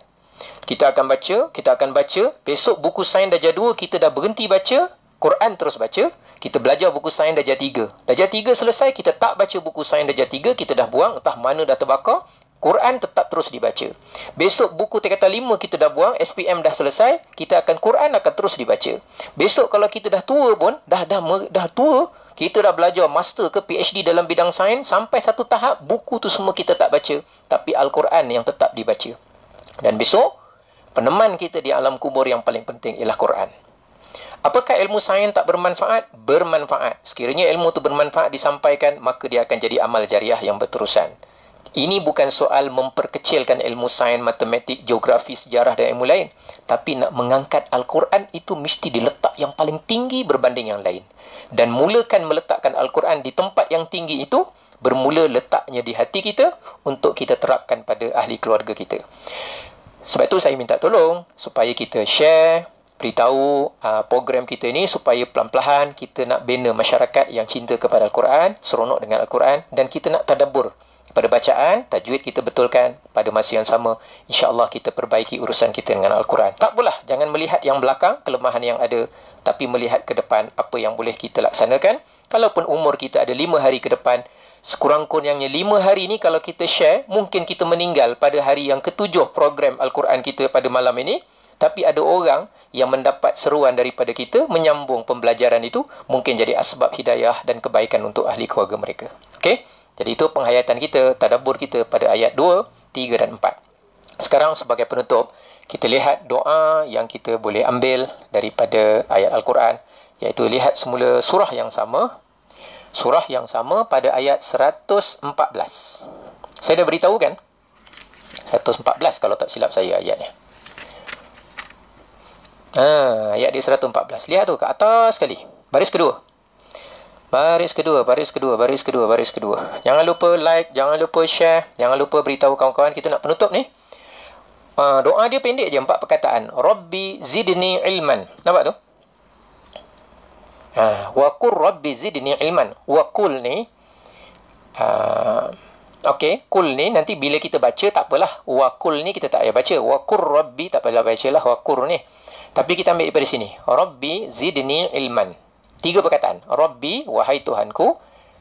Kita akan baca, kita akan baca. Besok buku sains dah jadual, kita dah berhenti baca. Quran terus baca, kita belajar buku sains darjah 3. Darjah 3 selesai, kita tak baca buku sains darjah 3, kita dah buang, entah mana dah terbakar, Quran tetap terus dibaca. Besok buku tingkatan 5 kita dah buang, SPM dah selesai, kita akan Quran akan terus dibaca. Besok kalau kita dah tua pun, dah dah dah tua, kita dah belajar master ke PhD dalam bidang sains sampai satu tahap buku tu semua kita tak baca, tapi Al-Quran yang tetap dibaca. Dan besok peneman kita di alam kubur yang paling penting ialah Quran. Apakah ilmu sains tak bermanfaat? Bermanfaat. Sekiranya ilmu itu bermanfaat disampaikan, maka dia akan jadi amal jariah yang berterusan. Ini bukan soal memperkecilkan ilmu sains, matematik, geografi, sejarah dan ilmu lain. Tapi nak mengangkat Al-Quran itu mesti diletak yang paling tinggi berbanding yang lain. Dan mulakan meletakkan Al-Quran di tempat yang tinggi itu, bermula letaknya di hati kita untuk kita terapkan pada ahli keluarga kita. Sebab tu saya minta tolong supaya kita share beritahu uh, program kita ini supaya pelan-pelan kita nak bina masyarakat yang cinta kepada Al-Quran, seronok dengan Al-Quran dan kita nak tadabur pada bacaan, tajwid kita betulkan pada masa yang sama. InsyaAllah kita perbaiki urusan kita dengan Al-Quran. Tak pula, jangan melihat yang belakang, kelemahan yang ada. Tapi melihat ke depan, apa yang boleh kita laksanakan. Kalaupun umur kita ada lima hari ke depan, sekurang-kurangnya lima hari ini kalau kita share, mungkin kita meninggal pada hari yang ketujuh program Al-Quran kita pada malam ini tapi ada orang yang mendapat seruan daripada kita menyambung pembelajaran itu mungkin jadi asbab hidayah dan kebaikan untuk ahli keluarga mereka okey jadi itu penghayatan kita tadabbur kita pada ayat 2 tiga dan empat. sekarang sebagai penutup kita lihat doa yang kita boleh ambil daripada ayat al-Quran iaitu lihat semula surah yang sama surah yang sama pada ayat 114 saya dah beritahu kan 114 kalau tak silap saya ayatnya Ha, ayat dia 114. Lihat tu ke atas sekali. Baris kedua. Baris kedua, baris kedua, baris kedua, baris kedua. Jangan lupa like, jangan lupa share, jangan lupa beritahu kawan-kawan kita nak penutup ni. Ha, doa dia pendek je, empat perkataan. Rabbi zidni ilman. Nampak tu? Ha, Wakul Rabbi zidni ilman. Wakul ni, ha, Okey, kul ni nanti bila kita baca tak apalah. Wakul ni kita tak payah baca. Wakur Rabbi tak payah baca lah. Wakur ni. Tapi kita ambil daripada sini. Rabbi zidni ilman. Tiga perkataan. Rabbi, wahai Tuhanku.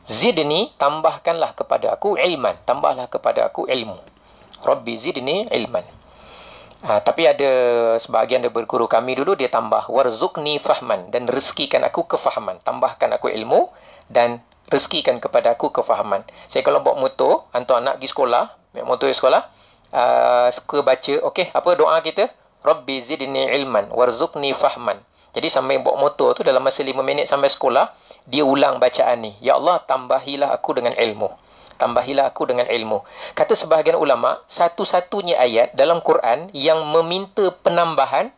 Zidni, tambahkanlah kepada aku ilman. Tambahlah kepada aku ilmu. Rabbi zidni ilman. Ha, tapi ada sebahagian daripada guru kami dulu, dia tambah. Warzukni fahman. Dan rezekikan aku kefahaman. Tambahkan aku ilmu. Dan rezekikan kepada aku kefahaman. Saya kalau bawa motor, hantar anak pergi sekolah. Bawa motor pergi sekolah. Uh, suka baca. Okey, apa doa kita? Rabbi zidni ilman warzuqni fahman. Jadi sampai bawa motor tu dalam masa lima minit sampai sekolah, dia ulang bacaan ni. Ya Allah, tambahilah aku dengan ilmu. Tambahilah aku dengan ilmu. Kata sebahagian ulama, satu-satunya ayat dalam Quran yang meminta penambahan,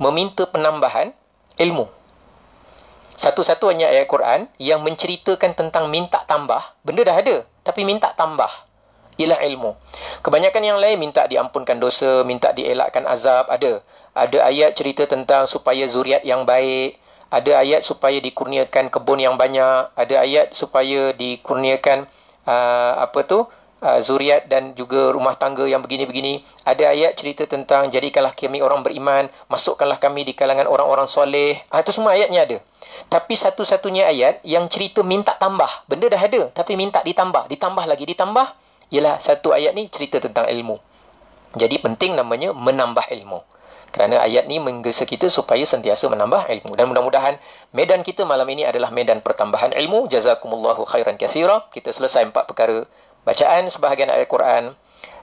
meminta penambahan ilmu. Satu-satunya ayat Quran yang menceritakan tentang minta tambah, benda dah ada, tapi minta tambah ialah ilmu. Kebanyakan yang lain minta diampunkan dosa, minta dielakkan azab, ada. Ada ayat cerita tentang supaya zuriat yang baik, ada ayat supaya dikurniakan kebun yang banyak, ada ayat supaya dikurniakan uh, apa tu? Uh, zuriat dan juga rumah tangga yang begini-begini. Ada ayat cerita tentang jadikanlah kami orang beriman, masukkanlah kami di kalangan orang-orang soleh. Ah itu semua ayatnya ada. Tapi satu-satunya ayat yang cerita minta tambah. Benda dah ada tapi minta ditambah, ditambah lagi, ditambah ialah satu ayat ni cerita tentang ilmu. Jadi penting namanya menambah ilmu. Kerana ayat ni menggesa kita supaya sentiasa menambah ilmu. Dan mudah-mudahan medan kita malam ini adalah medan pertambahan ilmu. Jazakumullahu khairan kathira. Kita selesai empat perkara. Bacaan sebahagian ayat Quran.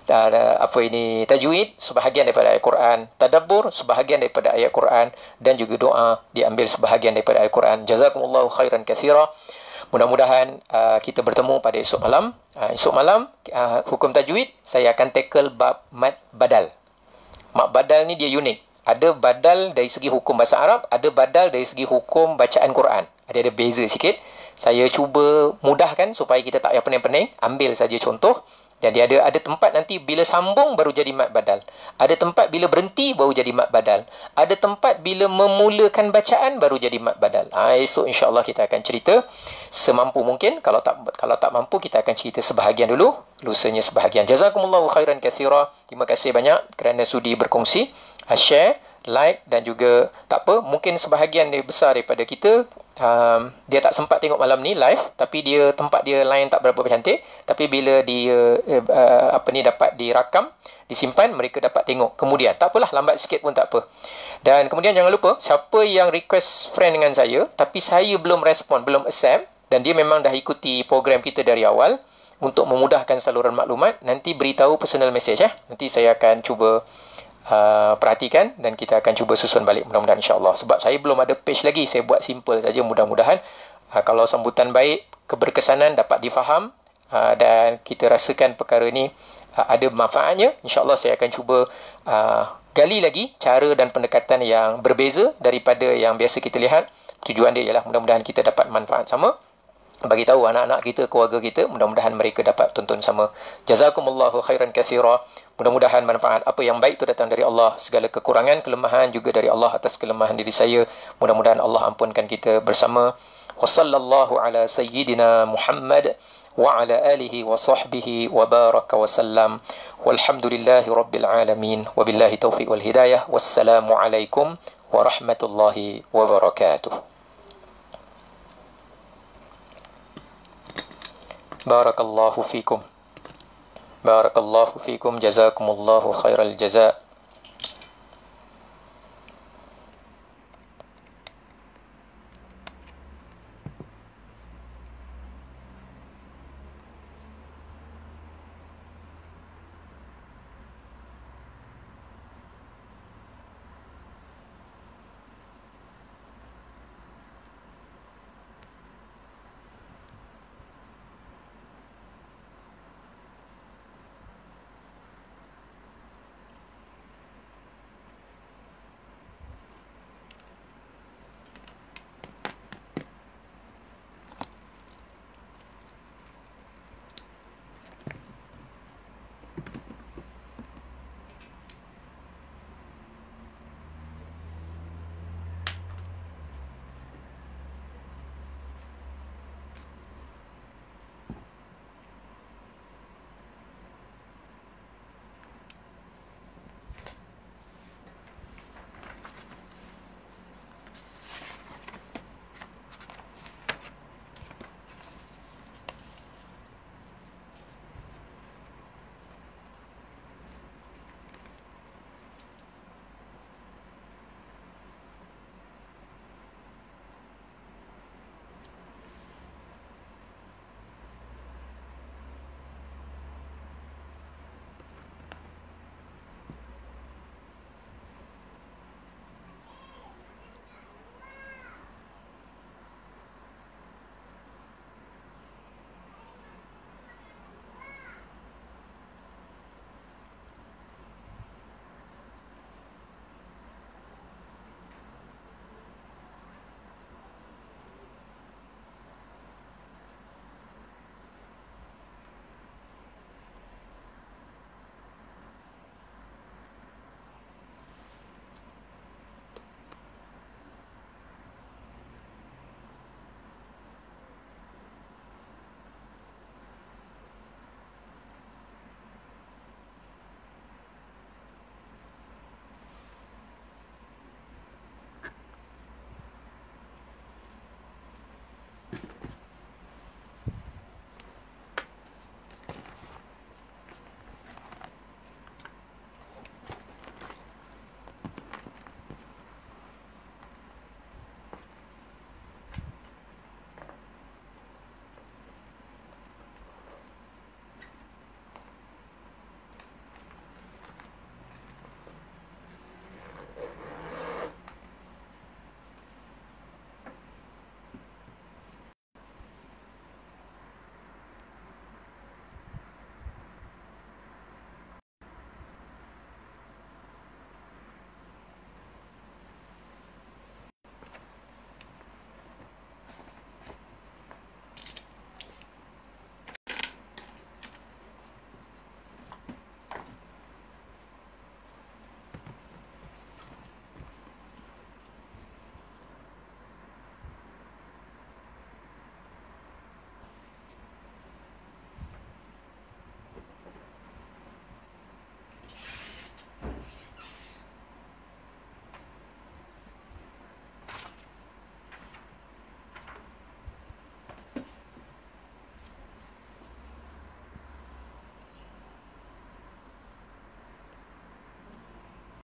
apa ini tajwid sebahagian daripada ayat Quran tadabbur sebahagian daripada ayat Quran dan juga doa diambil sebahagian daripada ayat Quran jazakumullahu khairan kathira Mudah-mudahan uh, kita bertemu pada esok malam. Uh, esok malam uh, hukum tajwid saya akan tackle bab mad badal. Mad badal ni dia unik. Ada badal dari segi hukum bahasa Arab, ada badal dari segi hukum bacaan Quran. Ada ada beza sikit. Saya cuba mudahkan supaya kita tak payah pening-pening. Ambil saja contoh. Jadi ada ada tempat nanti bila sambung baru jadi mat badal. Ada tempat bila berhenti baru jadi mat badal. Ada tempat bila memulakan bacaan baru jadi mat badal. Ha, esok insya-Allah kita akan cerita semampu mungkin. Kalau tak kalau tak mampu kita akan cerita sebahagian dulu. Lusanya sebahagian. Jazakumullahu khairan kathira. Terima kasih banyak kerana sudi berkongsi. Share, like dan juga tak apa. Mungkin sebahagian lebih besar daripada kita um, dia tak sempat tengok malam ni live tapi dia tempat dia lain tak berapa cantik tapi bila dia uh, apa ni dapat dirakam disimpan mereka dapat tengok kemudian tak apalah lambat sikit pun tak apa dan kemudian jangan lupa siapa yang request friend dengan saya tapi saya belum respon belum accept dan dia memang dah ikuti program kita dari awal untuk memudahkan saluran maklumat nanti beritahu personal message eh nanti saya akan cuba uh, perhatikan dan kita akan cuba susun balik mudah-mudahan insyaAllah. Sebab saya belum ada page lagi, saya buat simple saja mudah-mudahan. Uh, kalau sambutan baik, keberkesanan dapat difaham uh, dan kita rasakan perkara ini uh, ada manfaatnya. InsyaAllah saya akan cuba uh, gali lagi cara dan pendekatan yang berbeza daripada yang biasa kita lihat. Tujuan dia ialah mudah-mudahan kita dapat manfaat sama bagi tahu anak-anak kita keluarga kita mudah-mudahan mereka dapat tonton sama jazakumullahu khairan katsira Mudah-mudahan manfaat apa yang baik itu datang dari Allah. Segala kekurangan, kelemahan juga dari Allah atas kelemahan diri saya. Mudah-mudahan Allah ampunkan kita bersama. Wassallallahu ala sayyidina Muhammad wa ala alihi wa sahbihi wa baraka wa sallam. Walhamdulillahi rabbil alamin. Wa billahi taufiq wal hidayah. Wassalamualaikum warahmatullahi wabarakatuh. Barakallahu fikum. بارك الله فيكم جزاكم الله خير الجزاء